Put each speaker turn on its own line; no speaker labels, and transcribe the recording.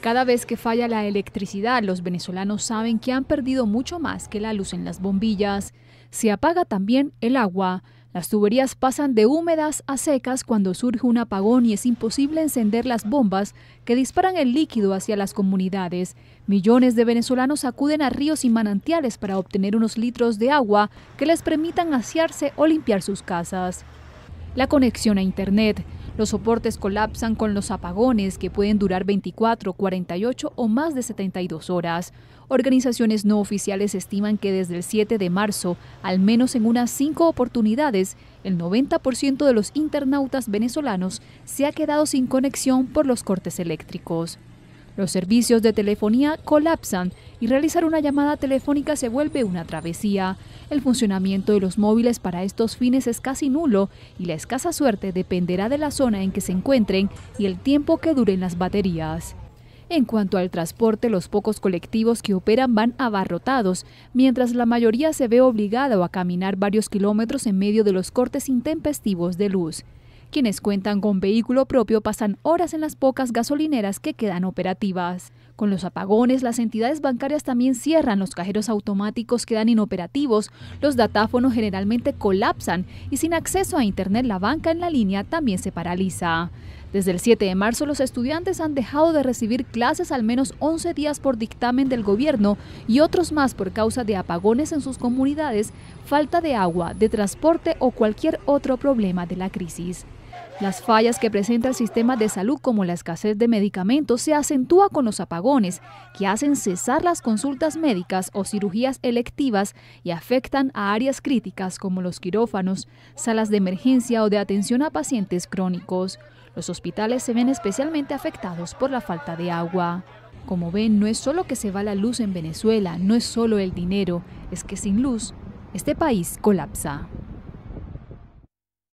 Cada vez que falla la electricidad, los venezolanos saben que han perdido mucho más que la luz en las bombillas. Se apaga también el agua. Las tuberías pasan de húmedas a secas cuando surge un apagón y es imposible encender las bombas que disparan el líquido hacia las comunidades. Millones de venezolanos acuden a ríos y manantiales para obtener unos litros de agua que les permitan asearse o limpiar sus casas. La conexión a Internet los soportes colapsan con los apagones que pueden durar 24, 48 o más de 72 horas. Organizaciones no oficiales estiman que desde el 7 de marzo, al menos en unas cinco oportunidades, el 90% de los internautas venezolanos se ha quedado sin conexión por los cortes eléctricos. Los servicios de telefonía colapsan y realizar una llamada telefónica se vuelve una travesía. El funcionamiento de los móviles para estos fines es casi nulo y la escasa suerte dependerá de la zona en que se encuentren y el tiempo que duren las baterías. En cuanto al transporte, los pocos colectivos que operan van abarrotados, mientras la mayoría se ve obligado a caminar varios kilómetros en medio de los cortes intempestivos de luz. Quienes cuentan con vehículo propio pasan horas en las pocas gasolineras que quedan operativas. Con los apagones, las entidades bancarias también cierran, los cajeros automáticos quedan inoperativos, los datáfonos generalmente colapsan y sin acceso a Internet la banca en la línea también se paraliza. Desde el 7 de marzo los estudiantes han dejado de recibir clases al menos 11 días por dictamen del gobierno y otros más por causa de apagones en sus comunidades, falta de agua, de transporte o cualquier otro problema de la crisis. Las fallas que presenta el sistema de salud como la escasez de medicamentos se acentúa con los apagones, que hacen cesar las consultas médicas o cirugías electivas y afectan a áreas críticas como los quirófanos, salas de emergencia o de atención a pacientes crónicos. Los hospitales se ven especialmente afectados por la falta de agua. Como ven, no es solo que se va la luz en Venezuela, no es solo el dinero, es que sin luz, este país colapsa.